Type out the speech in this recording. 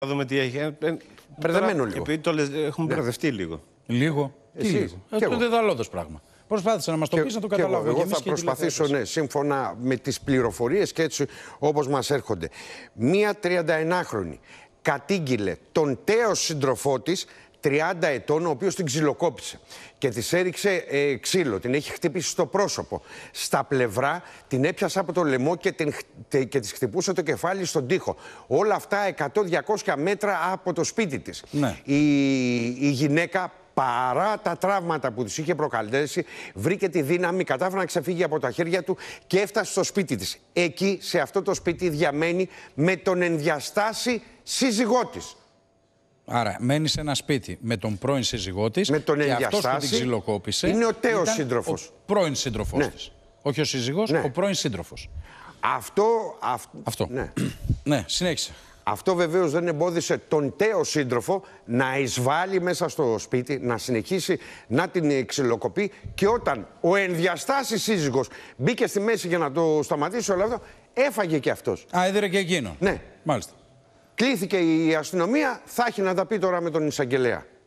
Θα δούμε τι έχει. Ε, ε, Μπερδεμένο λίγο. Επειδή το λες, έχουμε ναι. μπερδευτεί λίγο. Λίγο. Εσύ. Τι ε, λίγο. Αυτό είναι πράγμα. Προσπάθησε να μας το πεις να το καταλάβω. Εγώ θα προσπαθήσω, ναι, σύμφωνα με τις πληροφορίες και έτσι όπως μας έρχονται. Μία 31χρονη κατήγγειλε τον τέο σύντροφό της 30 ετών, ο οποίος την ξυλοκόπησε και της έριξε ε, ξύλο, την έχει χτυπήσει στο πρόσωπο, στα πλευρά, την έπιασε από το λαιμό και, την, και της χτυπούσε το κεφάλι στον τοίχο. Όλα αυτά 100-200 μέτρα από το σπίτι της. Ναι. Η, η γυναίκα παρά τα τραύματα που της είχε προκαλέσει, βρήκε τη δύναμη, κατάφερε να ξεφύγει από τα χέρια του και έφτασε στο σπίτι της. Εκεί, σε αυτό το σπίτι, διαμένει με τον ενδιαστάσει σύζυγό της. Άρα μένει σε ένα σπίτι με τον πρώην σύζυγό της. Με τον και που την ξυλοκόπησε. Είναι ο τέος σύντροφο. Ναι. Ναι. Ο πρώην σύντροφός ναι. της. Όχι ο σύζυγος, ο πρώην σύντροφος. Αυτό. Αυτό. Ναι. ναι, συνέχισε. Αυτό βεβαίως δεν εμπόδισε τον τέο σύντροφο να εισβάλλει μέσα στο σπίτι, να συνεχίσει να την ξυλοκοπεί και όταν ο ενδιαστάσης σύζυγος μπήκε στη μέση για να το σταματήσει όλο αυτό, έφαγε και αυτός. Α, έδρε και εκείνο. Ναι. Μάλιστα. Κλείθηκε η αστυνομία, θα έχει να τα πει τώρα με τον εισαγγελέα.